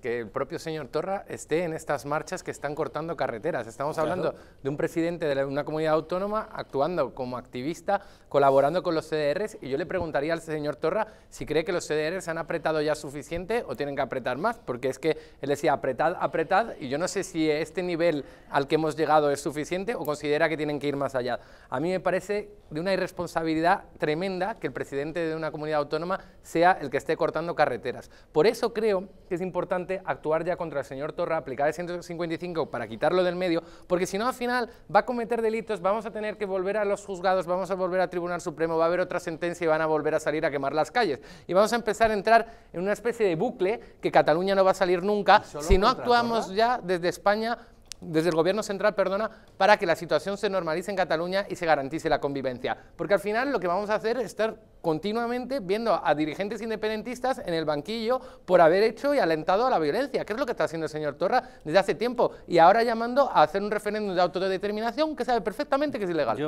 que el propio señor Torra esté en estas marchas que están cortando carreteras. Estamos hablando de un presidente de una comunidad autónoma actuando como activista, colaborando con los CDRs, y yo le preguntaría al señor Torra si cree que los CDRs han apretado ya suficiente o tienen que apretar más, porque es que él decía apretad, apretad, y yo no sé si este nivel al que hemos llegado es suficiente o considera que tienen que ir más allá. A mí me parece de una irresponsabilidad tremenda que el presidente de una comunidad autónoma sea el que esté cortando carreteras. Por eso creo que es importante actuar ya contra el señor Torra, aplicar el 155 para quitarlo del medio, porque si no al final va a cometer delitos, vamos a tener que volver a los juzgados, vamos a volver al Tribunal Supremo, va a haber otra sentencia y van a volver a salir a quemar las calles. Y vamos a empezar a entrar en una especie de bucle que Cataluña no va a salir nunca si no actuamos ya desde España desde el gobierno central, perdona, para que la situación se normalice en Cataluña y se garantice la convivencia. Porque al final lo que vamos a hacer es estar continuamente viendo a dirigentes independentistas en el banquillo por haber hecho y alentado a la violencia, que es lo que está haciendo el señor Torra desde hace tiempo, y ahora llamando a hacer un referéndum de autodeterminación que sabe perfectamente que es ilegal.